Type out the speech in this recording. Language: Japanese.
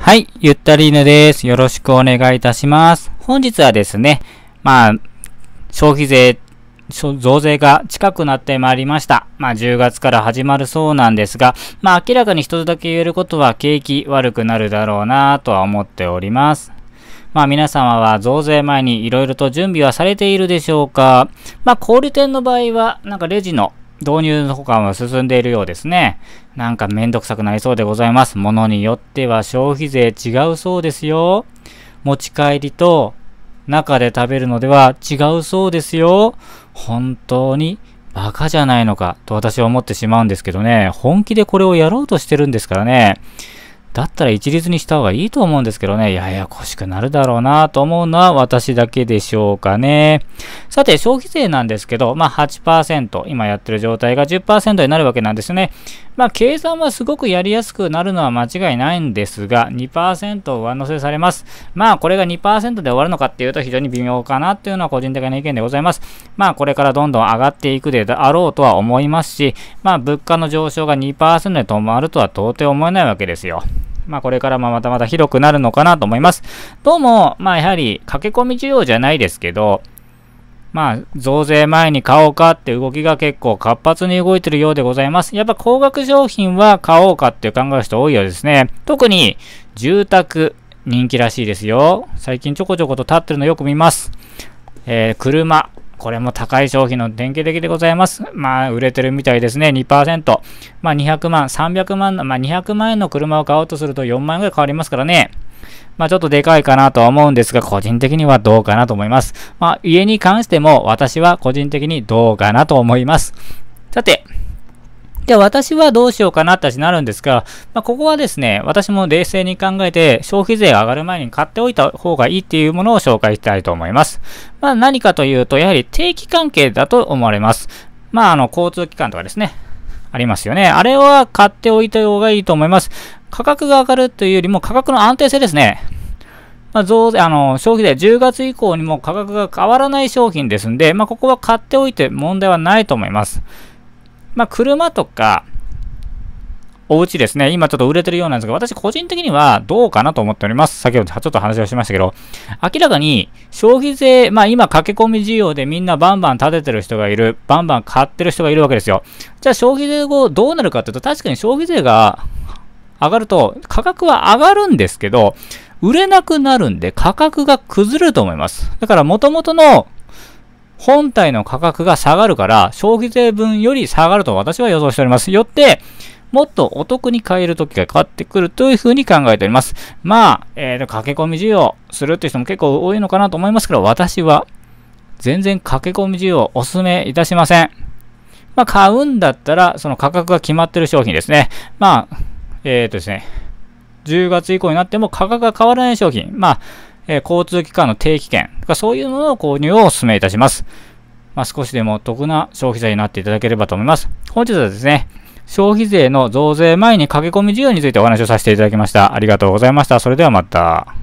はい、ゆったりぬです。よろしくお願いいたします。本日はですね、まあ、消費税、増税が近くなってまいりました。まあ、10月から始まるそうなんですが、まあ、明らかに一つだけ言えることは景気悪くなるだろうなとは思っております。まあ皆様は増税前に色々と準備はされているでしょうかまあ小売店の場合は、なんかレジの導入保管は進んでいるようですね。なんかめんどくさくなりそうでございます。ものによっては消費税違うそうですよ。持ち帰りと中で食べるのでは違うそうですよ。本当にバカじゃないのかと私は思ってしまうんですけどね。本気でこれをやろうとしてるんですからね。だったら一律にした方がいいと思うんですけどね。ややこしくなるだろうなと思うのは私だけでしょうかね。さて、消費税なんですけど、まあ8%、今やってる状態が10%になるわけなんですね。まあ、計算はすごくやりやすくなるのは間違いないんですが、2%上乗せされます。まあ、これが2%で終わるのかっていうと非常に微妙かなっていうのは個人的な意見でございます。まあ、これからどんどん上がっていくであろうとは思いますし、まあ、物価の上昇が2%で止まるとは到底思えないわけですよ。まあ、これからもまたまた広くなるのかなと思います。どうも、まあ、やはり駆け込み需要じゃないですけど、まあ、増税前に買おうかって動きが結構活発に動いてるようでございます。やっぱ高額商品は買おうかっていう考える人多いようですね。特に住宅人気らしいですよ。最近ちょこちょこと立ってるのよく見ます。えー、車。これも高い商品の典型的でございます。まあ、売れてるみたいですね。2%。まあ、200万、300万の、まあ、200万円の車を買おうとすると4万円ぐらい変わりますからね。まあ、ちょっとでかいかなとは思うんですが、個人的にはどうかなと思います。まあ、家に関しても私は個人的にどうかなと思います。さて、じゃあ私はどうしようかなって話になるんですが、まあ、ここはですね、私も冷静に考えて消費税が上がる前に買っておいた方がいいっていうものを紹介したいと思います。まあ、何かというと、やはり定期関係だと思われます。まあ、あの、交通機関とかですね。ありますよね。あれは買っておいた方がいいと思います。価格が上がるというよりも価格の安定性ですね。まあ、増あの消費税10月以降にも価格が変わらない商品ですんで、まあ、ここは買っておいて問題はないと思います。まあ、車とか、お家ですね、今ちょっと売れてるようなんですが、私個人的にはどうかなと思っております。先ほどちょっと話をしましたけど、明らかに消費税、まあ今駆け込み需要でみんなバンバン立ててる人がいる、バンバン買ってる人がいるわけですよ。じゃあ消費税後どうなるかっていうと、確かに消費税が上がると価格は上がるんですけど、売れなくなるんで価格が崩れると思います。だから元々の本体の価格が下がるから、消費税分より下がると私は予想しております。よって、もっとお得に買える時が変わってくるというふうに考えております。まあ、えー、駆け込み需要するって人も結構多いのかなと思いますけど、私は全然駆け込み需要お勧めいたしません。まあ、買うんだったら、その価格が決まってる商品ですね。まあ、えっ、ー、とですね。10月以降になっても価格が変わらない商品、まあ、えー、交通機関の定期券とかそういうものの購入をお勧めいたします。まあ、少しでも得な消費税になっていただければと思います。本日はですね、消費税の増税前に駆け込み需要についてお話をさせていただきました。ありがとうございました。それではまた。